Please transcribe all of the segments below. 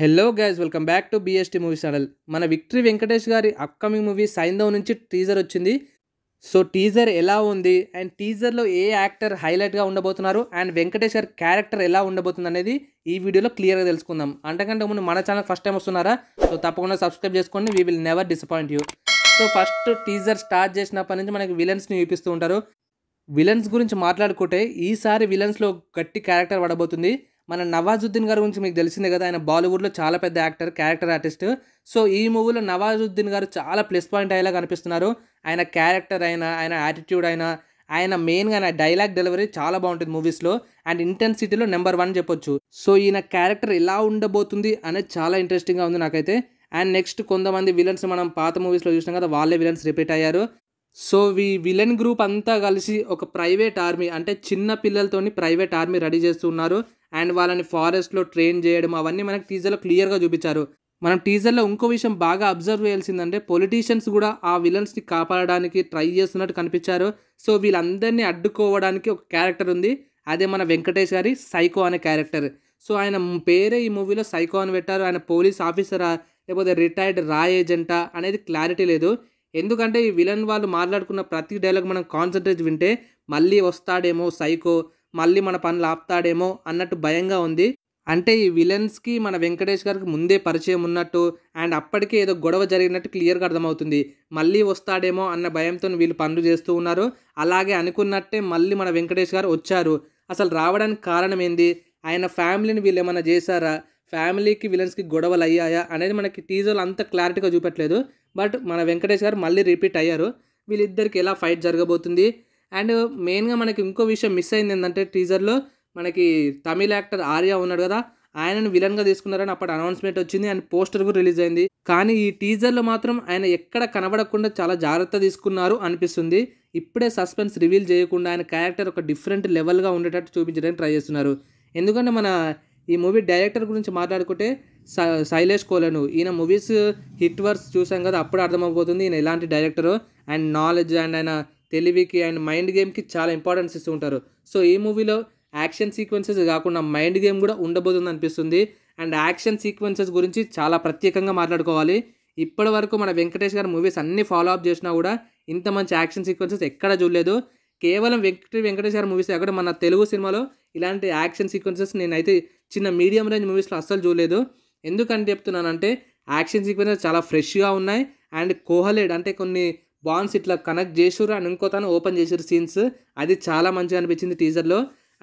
hello guys welcome back to BST movie channel మన victory Venkatesh గారి upcoming movie Saindhav నుంచి teaser వచ్చింది సో టీజర్ ఎలా ఉంది అండ్ టీజర్లో ఏ యాక్టర్ హైలైట్గా ఉండబోతున్నారు అండ్ వెంకటేష్ గారి క్యారెక్టర్ ఎలా ఉండబోతుంది అనేది ఈ వీడియోలో క్లియర్గా తెలుసుకుందాం అంతకంటే ముందు మన ఛానల్ ఫస్ట్ టైం వస్తున్నారా సో తప్పకుండా సబ్స్క్రైబ్ చేసుకోండి we will never disappoint you so first teaser start చేసినప్పటి నుంచి మనకి విలన్స్ని చూపిస్తూ ఉంటారు విలన్స్ గురించి మాట్లాడుకుంటే ఈసారి విలన్స్లో గట్టి క్యారెక్టర్ పడబోతుంది మన నవాజుద్దీన్ గారి గురించి మీకు తెలిసిందే కదా ఆయన బాలీవుడ్లో చాలా పెద్ద యాక్టర్ క్యారెక్టర్ ఆర్టిస్ట్ సో ఈ మూవీలో నవాజుద్దీన్ గారు చాలా ప్లస్ పాయింట్ అయ్యేలా కనిపిస్తున్నారు ఆయన క్యారెక్టర్ అయినా ఆయన యాటిట్యూడ్ అయినా ఆయన మెయిన్గా ఆయన డైలాగ్ డెలివరీ చాలా బాగుంటుంది మూవీస్లో అండ్ ఇంటెన్సిటీలో నెంబర్ వన్ చెప్పొచ్చు సో ఈయన క్యారెక్టర్ ఎలా ఉండబోతుంది అనేది చాలా ఇంట్రెస్టింగ్గా ఉంది నాకైతే అండ్ నెక్స్ట్ కొంతమంది విలన్స్ మనం పాత మూవీస్లో చూసినాం కదా వాళ్ళే విలన్స్ రిపీట్ అయ్యారు సో ఈ విలన్ గ్రూప్ అంతా కలిసి ఒక ప్రైవేట్ ఆర్మీ అంటే చిన్న పిల్లలతోని ప్రైవేట్ ఆర్మీ రెడీ చేస్తున్నారు అండ్ వాళ్ళని ఫారెస్ట్లో ట్రైన్ చేయడం అవన్నీ మనకు టీజర్లో క్లియర్గా చూపించారు మనం టీజర్లో ఇంకో విషయం బాగా అబ్జర్వ్ చేయాల్సిందంటే పొలిటీషియన్స్ కూడా ఆ విలన్స్ని కాపాడడానికి ట్రై చేస్తున్నట్టు కనిపించారు సో వీళ్ళందరినీ అడ్డుకోవడానికి ఒక క్యారెక్టర్ ఉంది అదే మన వెంకటేష్ గారి సైకో అనే క్యారెక్టర్ సో ఆయన పేరే ఈ మూవీలో సైకో అని పెట్టారు ఆయన పోలీస్ ఆఫీసరా లేకపోతే రిటైర్డ్ రా ఏజెంటా అనేది క్లారిటీ లేదు ఎందుకంటే ఈ విలన్ వాళ్ళు మాట్లాడుకున్న ప్రతి డైలాగ్ మనం కాన్సన్ట్రేట్ వింటే మళ్ళీ వస్తాడేమో సైకో మళ్ళీ మన పనులు ఆపుతాడేమో అన్నట్టు భయంగా ఉంది అంటే ఈ విలన్స్కి మన వెంకటేష్ గారికి ముందే పరిచయం ఉన్నట్టు అండ్ అప్పటికే ఏదో గొడవ జరిగినట్టు క్లియర్గా అర్థమవుతుంది మళ్ళీ వస్తాడేమో అన్న భయంతో వీళ్ళు పనులు చేస్తూ ఉన్నారు అలాగే అనుకున్నట్టే మళ్ళీ మన వెంకటేష్ గారు వచ్చారు అసలు రావడానికి కారణం ఏంది ఆయన ఫ్యామిలీని వీళ్ళు ఏమైనా చేశారా ఫ్యామిలీకి విలన్స్కి గొడవలు అయ్యాయా అనేది మనకి టీజర్లు అంత క్లారిటీగా చూపెట్టలేదు బట్ మన వెంకటేష్ గారు మళ్ళీ రిపీట్ అయ్యారు వీళ్ళిద్దరికి ఎలా ఫైట్ జరగబోతుంది అండ్ మెయిన్గా మనకి ఇంకో విషయం మిస్ అయింది ఏంటంటే టీజర్లో మనకి తమిళ యాక్టర్ ఆర్య ఉన్నాడు కదా ఆయనను విలన్గా తీసుకున్నారని అప్పుడు అనౌన్స్మెంట్ వచ్చింది అండ్ పోస్టర్ కూడా రిలీజ్ అయింది కానీ ఈ టీజర్లో మాత్రం ఆయన ఎక్కడ కనబడకుండా చాలా జాగ్రత్త తీసుకున్నారు అనిపిస్తుంది ఇప్పుడే సస్పెన్స్ రివీల్ చేయకుండా ఆయన క్యారెక్టర్ ఒక డిఫరెంట్ లెవెల్గా ఉండేటట్టు చూపించడానికి ట్రై చేస్తున్నారు ఎందుకంటే మన ఈ మూవీ డైరెక్టర్ గురించి మాట్లాడుకుంటే శైలేష్ కోలను ఈయన మూవీస్ హిట్ వర్స్ చూసాం కదా అప్పుడు అర్థమైపోతుంది ఈయన ఎలాంటి డైరెక్టరు అండ్ నాలెడ్జ్ అండ్ ఆయన తెలివికి అండ్ మైండ్ గేమ్కి చాలా ఇంపార్టెన్స్ ఇస్తూ ఉంటారు సో ఈ మూవీలో యాక్షన్ సీక్వెన్సెస్ కాకుండా మైండ్ గేమ్ కూడా ఉండబోతుంది అనిపిస్తుంది అండ్ యాక్షన్ సీక్వెన్సెస్ గురించి చాలా ప్రత్యేకంగా మాట్లాడుకోవాలి ఇప్పటి వరకు మన వెంకటేష్ గారి మూవీస్ అన్ని ఫాలో అప్ చేసినా కూడా ఇంత మంచి యాక్షన్ సీక్వెన్సెస్ ఎక్కడ చూడలేదు కేవలం వెంకట వెంకటేష్ గారి మూవీస్ అక్కడ మన తెలుగు సినిమాలో ఇలాంటి యాక్షన్ సీక్వెన్సెస్ నేనైతే చిన్న మీడియం రేంజ్ మూవీస్లో అస్సలు చూడలేదు ఎందుకంటే చెప్తున్నానంటే యాక్షన్ సీక్వెన్సెస్ చాలా ఫ్రెష్గా ఉన్నాయి అండ్ కోహలేడ్ అంటే కొన్ని బాన్స్ ఇట్లా కనెక్ట్ చేసారు అండ్ ఇంకో తను ఓపెన్ చేసారు సీన్స్ అది చాలా మంచిగా అనిపించింది టీజర్లో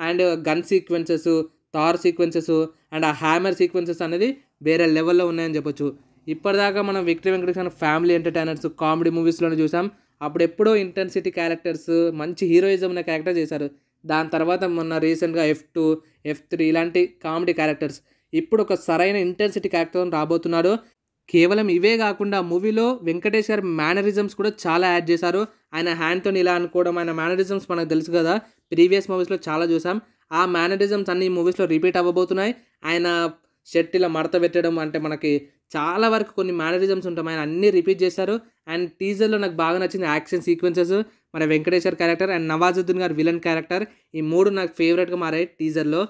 అండ్ గన్ సీక్వెన్సెస్ తార్ సీక్వెన్సెస్ అండ్ ఆ హ్యామర్ సీక్వెన్సెస్ అనేది వేరే లెవెల్లో ఉన్నాయని చెప్పొచ్చు ఇప్పటిదాకా మనం victory Venkateswara family entertainers comedy మూవీస్లోనే చూసాం అప్పుడెప్పుడో ఇంటెన్సిటీ క్యారెక్టర్స్ మంచి హీరోయిజం ఉన్న క్యారెక్టర్ చేశారు దాని తర్వాత మొన్న రీసెంట్గా ఎఫ్ టూ ఎఫ్ త్రీ ఇలాంటి కామెడీ క్యారెక్టర్స్ ఇప్పుడు ఒక సరైన ఇంటెన్సిటీ క్యారెక్టర్ రాబోతున్నాడు కేవలం ఇవే కాకుండా మూవీలో వెంకటేష్ గారి మేనరిజమ్స్ కూడా చాలా యాడ్ చేశారు ఆయన హ్యాండ్తో ఇలా అనుకోవడం ఆయన మేనరిజమ్స్ మనకు తెలుసు కదా ప్రీవియస్ మూవీస్లో చాలా చూసాం ఆ మేనరిజమ్స్ అన్ని మూవీస్లో రిపీట్ అవ్వబోతున్నాయి ఆయన షర్ట్ ఇలా మడత పెట్టడం అంటే మనకి చాలా వరకు కొన్ని మేనరిజమ్స్ ఉంటాయి ఆయన అన్నీ రిపీట్ చేశారు అండ్ టీజర్లో నాకు బాగా నచ్చిన యాక్షన్ సీక్వెన్సెస్ మన వెంకటేశ్వర్ క్యారెక్టర్ అండ్ నవాజుద్దీన్ గారు విలన్ క్యారెక్టర్ ఈ మూడు నాకు ఫేవరెట్గా మారాయి టీజర్లో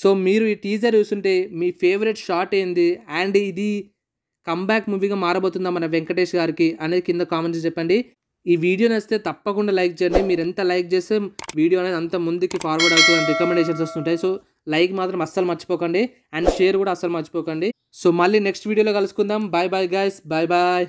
సో మీరు ఈ టీజర్ చూస్తుంటే మీ ఫేవరెట్ షాట్ ఏంది అండ్ ఇది కంబ్యాక్ మూవీగా మారబోతుందా మన వెంకటేష్ గారికి అనేది కింద కామెంట్స్ చెప్పండి ఈ వీడియో నచ్చితే తప్పకుండా లైక్ చేయండి మీరు ఎంత లైక్ చేస్తే వీడియో అనేది అంత ముందుకి ఫార్వర్డ్ అవుతుంది రికమెండేషన్స్ వస్తుంటాయి సో లైక్ మాత్రం అస్సలు మర్చిపోకండి అండ్ షేర్ కూడా అస్సలు మర్చిపోకండి సో మళ్ళీ నెక్స్ట్ వీడియోలో కలుసుకుందాం bye bye guys bye bye